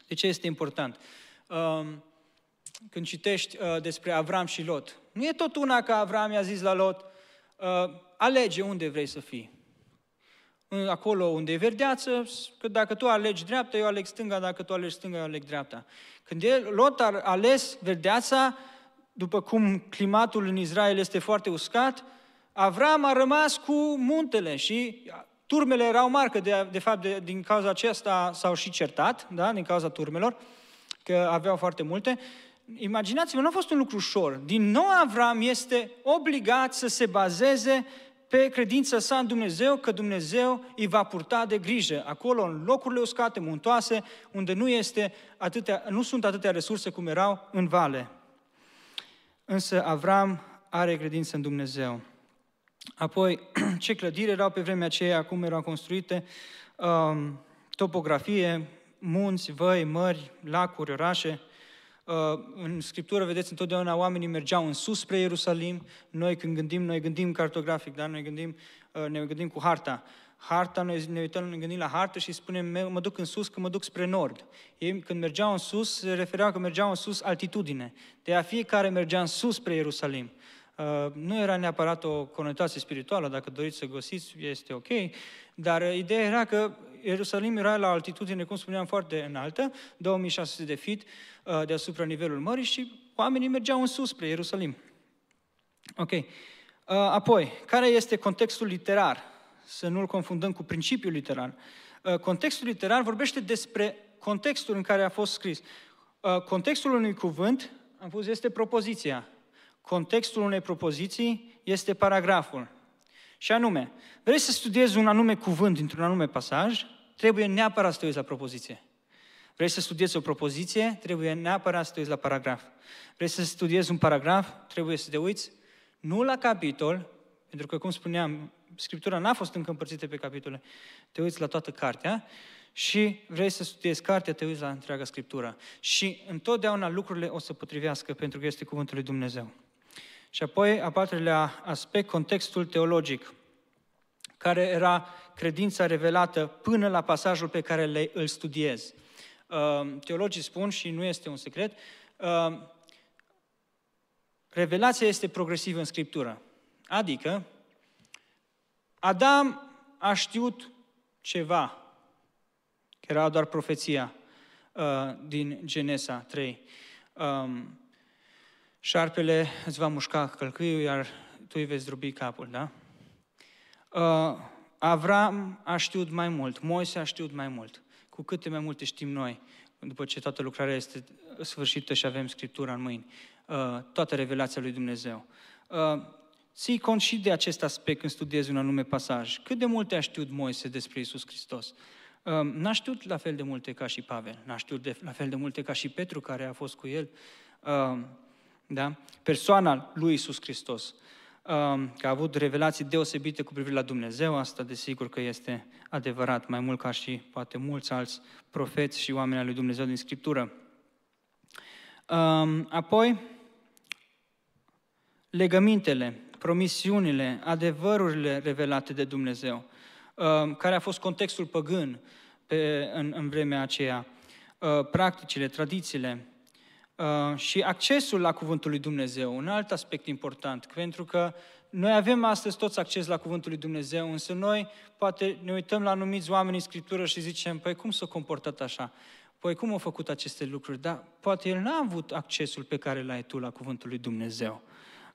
De ce este important? Uh, când citești despre Avram și Lot, nu e tot una că Avram i-a zis la Lot, alege unde vrei să fii. Acolo unde e verdeață, că dacă tu alegi dreapta, eu aleg stânga, dacă tu alegi stânga, eu aleg dreapta. Când el, Lot a ales verdeața, după cum climatul în Israel este foarte uscat, Avram a rămas cu muntele și turmele erau mari, că de, de fapt de, din cauza aceasta s-au și certat, da? din cauza turmelor, că aveau foarte multe. Imaginați-vă, nu a fost un lucru ușor. Din nou Avram este obligat să se bazeze pe credința sa în Dumnezeu, că Dumnezeu îi va purta de grijă. Acolo, în locurile uscate, muntoase, unde nu, este atâtea, nu sunt atâtea resurse cum erau în vale. Însă Avram are credință în Dumnezeu. Apoi, ce clădiri erau pe vremea aceea, cum erau construite, um, topografie, munți, văi, mări, lacuri, orașe. Uh, în Scriptură, vedeți, întotdeauna oamenii mergeau în sus spre Ierusalim. Noi când gândim, noi gândim cartografic, dar noi gândim, uh, ne gândim cu harta harta, noi ne uităm, ne gândim la hartă și spunem, mă duc în sus, că mă duc spre nord. Ei, când mergeau în sus, se refereau că mergeau în sus altitudine. De a fiecare mergea în sus spre Ierusalim. Uh, nu era neapărat o conotație spirituală, dacă doriți să găsiți, este ok, dar ideea era că Ierusalim era la altitudine, cum spuneam, foarte înaltă, 2600 de feet uh, deasupra nivelul mării și oamenii mergeau în sus spre Ierusalim. Ok. Uh, apoi, care este contextul literar să nu-l confundăm cu principiul literar. Uh, contextul literar vorbește despre contextul în care a fost scris. Uh, contextul unui cuvânt, am pus, este propoziția. Contextul unei propoziții este paragraful. Și anume, vrei să studiezi un anume cuvânt dintr-un anume pasaj, trebuie neapărat să te uiți la propoziție. Vrei să studiezi o propoziție, trebuie neapărat să te uiți la paragraf. Vrei să studiezi un paragraf, trebuie să te uiți nu la capitol, pentru că, cum spuneam, Scriptura n-a fost încă împărțită pe capitole. Te uiți la toată cartea și vrei să studiezi cartea, te uiți la întreaga Scriptură. Și întotdeauna lucrurile o să potrivească pentru că este Cuvântul lui Dumnezeu. Și apoi, a patrulea aspect, contextul teologic, care era credința revelată până la pasajul pe care le, îl studiez. Uh, teologii spun, și nu este un secret, uh, revelația este progresivă în Scriptură. Adică, Adam a știut ceva, că era doar profeția uh, din Genesa 3. Um, șarpele îți va mușca călcâiul, iar tu îi vei zdrobi capul, da? Uh, Avram a știut mai mult, Moise a știut mai mult. Cu câte mai multe știm noi, după ce toată lucrarea este sfârșită și avem Scriptura în mâini, uh, toată revelația lui Dumnezeu. Uh, Ții cont și de acest aspect când studiezi un anume pasaj. Cât de multe a știut Moise despre Isus Hristos? Ehm, n-a știut la fel de multe ca și Pavel, n-a știut de, la fel de multe ca și Petru care a fost cu el, ehm, da? persoana lui Isus Hristos, ehm, că a avut revelații deosebite cu privire la Dumnezeu, asta desigur că este adevărat, mai mult ca și poate mulți alți profeți și oameni al lui Dumnezeu din Scriptură. Apoi, legămintele promisiunile, adevărurile revelate de Dumnezeu, uh, care a fost contextul păgân pe, în, în vremea aceea, uh, practicile, tradițiile uh, și accesul la Cuvântul lui Dumnezeu, un alt aspect important, pentru că noi avem astăzi toți acces la Cuvântul lui Dumnezeu, însă noi poate ne uităm la anumiți oameni în Scriptură și zicem, păi cum s-a comportat așa? Păi cum au făcut aceste lucruri? Dar poate el n-a avut accesul pe care l-ai tu la Cuvântul lui Dumnezeu.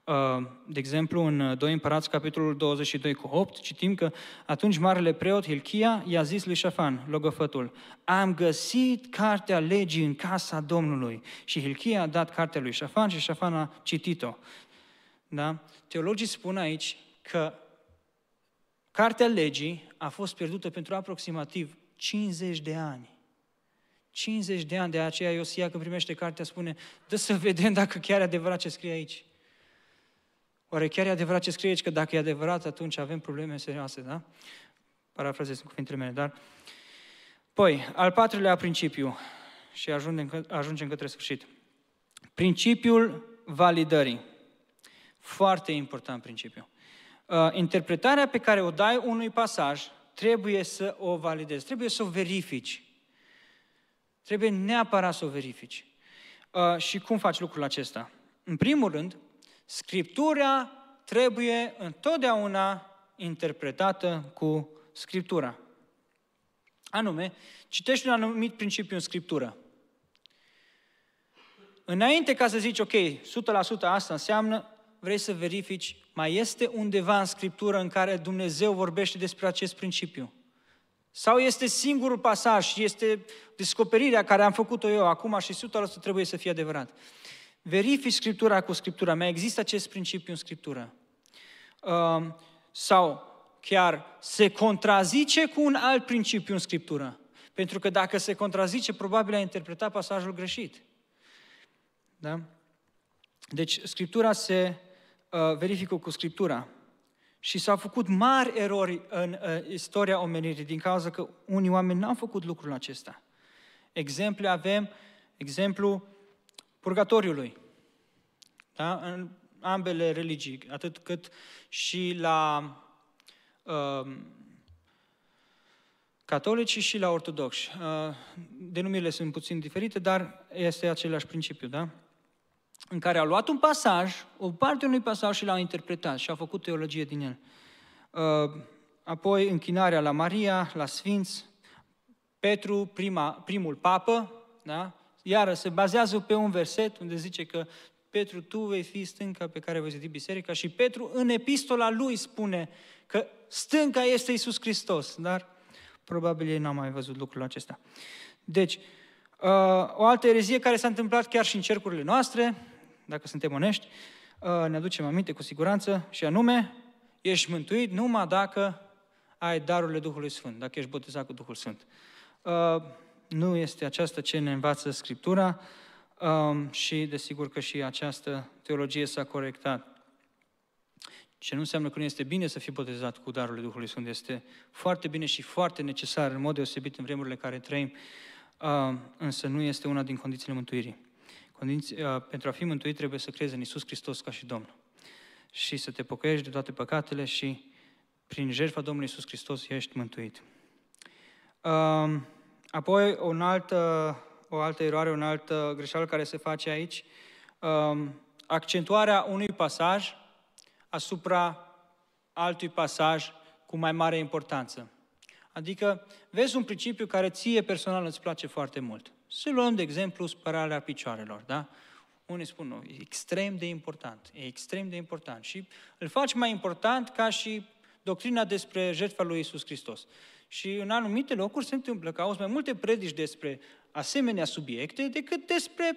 Uh, de exemplu, în 2 uh, Împărați, capitolul 22 cu 8, citim că atunci marele preot Hilchia i-a zis lui Șafan, logofătul, am găsit cartea legii în casa Domnului. Și Hilchia a dat cartea lui Șafan și Șafan a citit-o. Da? Teologii spun aici că cartea legii a fost pierdută pentru aproximativ 50 de ani. 50 de ani, de aceea Iosia când primește cartea spune, dă să vedem dacă chiar e adevărat ce scrie aici. Oare chiar e adevărat ce scrie aici? Că dacă e adevărat, atunci avem probleme serioase, da? Parafrazez în cuvintele mele, dar... Păi, al patrulea principiu, și ajungem, ajungem către sfârșit. Principiul validării. Foarte important principiu. Uh, interpretarea pe care o dai unui pasaj trebuie să o validezi, trebuie să o verifici. Trebuie neapărat să o verifici. Uh, și cum faci lucrul acesta? În primul rând, Scriptura trebuie întotdeauna interpretată cu Scriptura. Anume, citești un anumit principiu în Scriptură. Înainte ca să zici, ok, 100% asta înseamnă, vrei să verifici, mai este undeva în Scriptură în care Dumnezeu vorbește despre acest principiu. Sau este singurul pasaj, este descoperirea care am făcut-o eu acum și 100% trebuie să fie adevărat. Verifici Scriptura cu Scriptura Mai Există acest principiu în Scriptură. Um, sau chiar se contrazice cu un alt principiu în Scriptură. Pentru că dacă se contrazice, probabil a interpretat pasajul greșit. Da? Deci Scriptura se uh, verifică cu Scriptura. Și s-au făcut mari erori în uh, istoria omenirii din cauza că unii oameni n-au făcut lucrul acesta. Exemple avem, exemplu purgatoriului. Da? În ambele religii, atât cât și la uh, catolici și la ortodoxi. Uh, denumirile sunt puțin diferite, dar este același principiu, da? În care a luat un pasaj, o parte unui pasaj și l a interpretat și a făcut teologie din el. Uh, apoi închinarea la Maria, la Sfinți, Petru, prima, primul papă, da? iară, se bazează pe un verset unde zice că Petru, tu vei fi stânca pe care vei zidi biserica și Petru în epistola lui spune că stânca este Isus Hristos, dar probabil ei n-au mai văzut lucrul acesta. Deci, uh, o altă erezie care s-a întâmplat chiar și în cercurile noastre, dacă suntem onești, uh, ne aducem aminte cu siguranță, și anume, ești mântuit numai dacă ai darurile Duhului Sfânt, dacă ești botezat cu Duhul Sfânt. Uh, nu este aceasta ce ne învață Scriptura um, și desigur că și această teologie s-a corectat. Ce nu înseamnă că nu este bine să fii botezat cu darul Duhului Sfânt. Este foarte bine și foarte necesar, în mod deosebit în vremurile în care trăim, uh, însă nu este una din condițiile mântuirii. Condiții, uh, pentru a fi mântuit trebuie să crezi în Isus Hristos ca și Domn și să te pocăiești de toate păcatele și prin jertfa Domnului Isus Hristos ești mântuit. Uh, Apoi, un alt, uh, o altă eroare, o altă uh, greșeală care se face aici, um, accentuarea unui pasaj asupra altui pasaj cu mai mare importanță. Adică vezi un principiu care ție personal îți place foarte mult. Să luăm, de exemplu, spărarea picioarelor, da? Unii spun, nu, e extrem de important, e extrem de important și îl faci mai important ca și doctrina despre jertfa lui Isus Hristos. Și în anumite locuri se întâmplă că auzi mai multe predici despre asemenea subiecte decât despre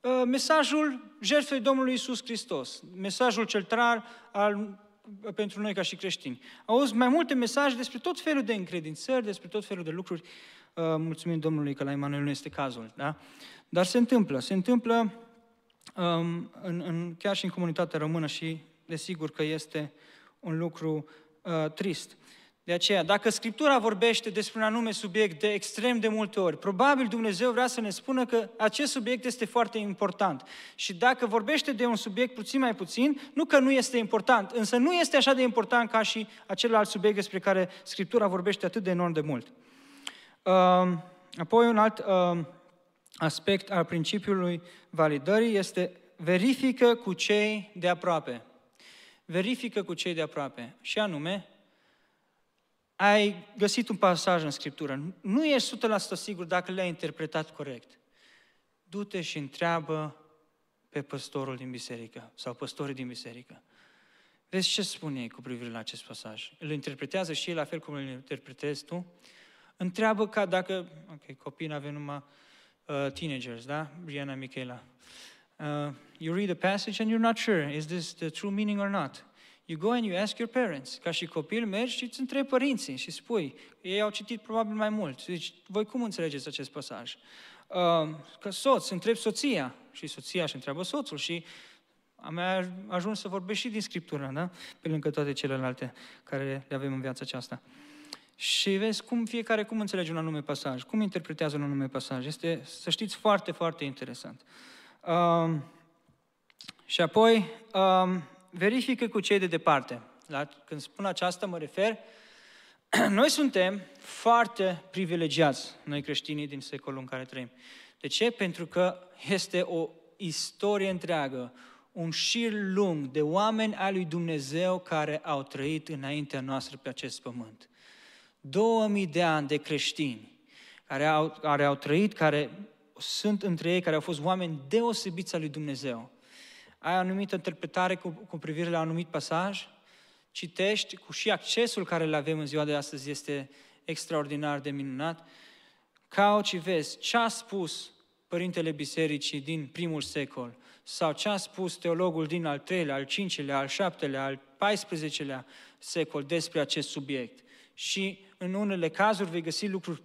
uh, mesajul jertfei Domnului Isus Hristos, mesajul cel trar al uh, pentru noi ca și creștini. Auzi mai multe mesaje despre tot felul de încredințări, despre tot felul de lucruri. Uh, mulțumim Domnului că la Emanuel nu este cazul, da? Dar se întâmplă, se întâmplă um, în, în, chiar și în comunitatea română și desigur că este uh, un lucru uh, trist. De aceea, dacă Scriptura vorbește despre un anume subiect de extrem de multe ori, probabil Dumnezeu vrea să ne spună că acest subiect este foarte important. Și dacă vorbește de un subiect puțin mai puțin, nu că nu este important, însă nu este așa de important ca și alt subiect despre care Scriptura vorbește atât de enorm de mult. Um, apoi, un alt um, aspect al principiului validării este verifică cu cei de aproape verifică cu cei de aproape. Și anume, ai găsit un pasaj în Scriptură, nu ești 100% sigur dacă le-ai interpretat corect. Du-te și întreabă pe păstorul din biserică sau păstorii din biserică. Vezi ce spune ei cu privire la acest pasaj. Îl interpretează și ei la fel cum îl interpretezi tu. Întreabă ca dacă, ok, copii, nu avem numai uh, teenagers, da? Briana Michela. Uh, Uh, you read a passage and you're not sure, is this the true meaning or not? You go and you ask your parents. Ca și copil mergi și îți întrebi părinții și spui, ei au citit probabil mai mult. Deci, voi cum înțelegeți acest pasaj? Uh, că soț, întreb soția și soția și întreabă soțul și am ajuns să vorbesc și din Scriptură, da? Pe lângă toate celelalte care le avem în viața aceasta. Și vezi cum fiecare cum înțelege un anume pasaj, cum interpretează un anume pasaj. Este, să știți, foarte, foarte interesant. Uh, Um, și apoi, um, verifică cu cei de departe. La, când spun aceasta, mă refer, noi suntem foarte privilegiați, noi creștinii din secolul în care trăim. De ce? Pentru că este o istorie întreagă, un șir lung de oameni al lui Dumnezeu care au trăit înaintea noastră pe acest pământ. 2000 de ani de creștini care au, care au trăit, care sunt între ei care au fost oameni deosebiți al lui Dumnezeu. Ai o anumită interpretare cu, cu privire la un anumit pasaj, citești cu și accesul care îl avem în ziua de astăzi este extraordinar de minunat. Cauci și vezi ce a spus Părintele Bisericii din primul secol sau ce a spus teologul din al treilea, al cincilea, al șaptelea, al 14-lea secol despre acest subiect. Și în unele cazuri vei găsi lucruri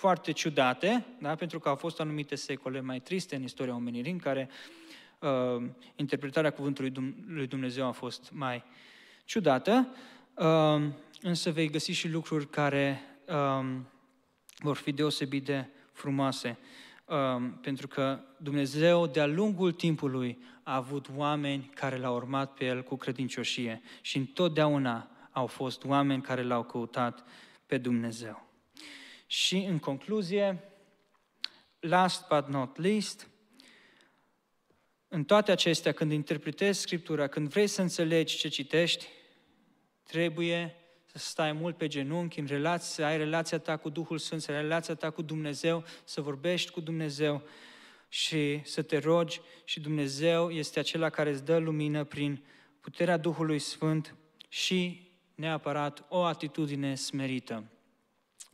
foarte ciudate, da? pentru că au fost anumite secole mai triste în istoria omenirii, în care uh, interpretarea cuvântului Dum- lui Dumnezeu a fost mai ciudată, uh, însă vei găsi și lucruri care uh, vor fi deosebit de frumoase, uh, pentru că Dumnezeu de-a lungul timpului a avut oameni care l-au urmat pe el cu credincioșie și întotdeauna au fost oameni care l-au căutat pe Dumnezeu. Și în concluzie, last but not least, în toate acestea, când interpretezi Scriptura, când vrei să înțelegi ce citești, trebuie să stai mult pe genunchi, în relație, să ai relația ta cu Duhul Sfânt, să ai relația ta cu Dumnezeu, să vorbești cu Dumnezeu și să te rogi și Dumnezeu este acela care îți dă lumină prin puterea Duhului Sfânt și neapărat o atitudine smerită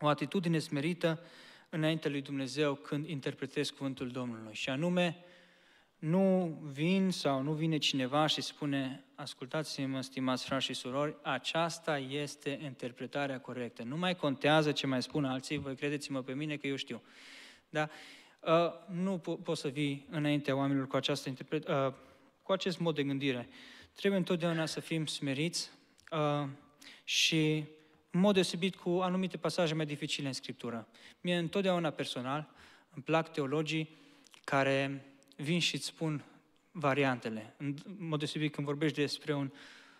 o atitudine smerită înaintea lui Dumnezeu când interpretez cuvântul Domnului. Și anume, nu vin sau nu vine cineva și spune, ascultați-mă, stimați frați și surori, aceasta este interpretarea corectă. Nu mai contează ce mai spun alții, voi credeți-mă pe mine că eu știu. Da? Uh, nu po- poți să vii înaintea oamenilor cu, această interpret- uh, cu acest mod de gândire. Trebuie întotdeauna să fim smeriți uh, și în mod deosebit cu anumite pasaje mai dificile în Scriptură. Mie întotdeauna personal îmi plac teologii care vin și îți spun variantele. În mod deosebit când vorbești despre un,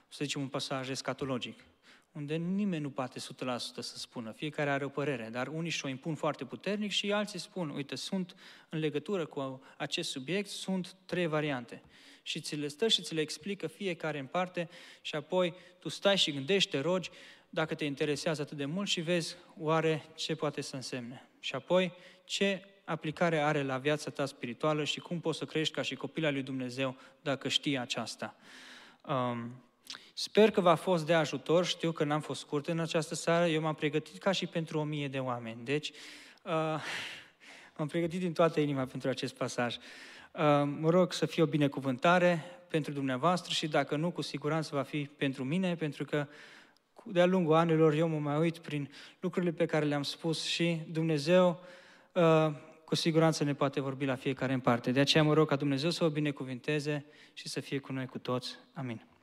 să zicem, un pasaj escatologic, unde nimeni nu poate 100% să spună, fiecare are o părere, dar unii și-o impun foarte puternic și alții spun, uite, sunt în legătură cu acest subiect, sunt trei variante. Și ți le stă și ți le explică fiecare în parte și apoi tu stai și gândești, te rogi dacă te interesează atât de mult și vezi oare ce poate să însemne. Și apoi, ce aplicare are la viața ta spirituală și cum poți să crești ca și copila lui Dumnezeu dacă știi aceasta. Um, Sper că v-a fost de ajutor, știu că n-am fost scurt în această seară, eu m-am pregătit ca și pentru o mie de oameni, deci uh, m-am pregătit din toată inima pentru acest pasaj. Uh, mă rog să fie o binecuvântare pentru dumneavoastră și dacă nu, cu siguranță va fi pentru mine, pentru că uh, de-a lungul anilor eu mă mai uit prin lucrurile pe care le-am spus și Dumnezeu uh, cu siguranță ne poate vorbi la fiecare în parte. De aceea mă rog ca Dumnezeu să o binecuvinteze și să fie cu noi cu toți. Amin.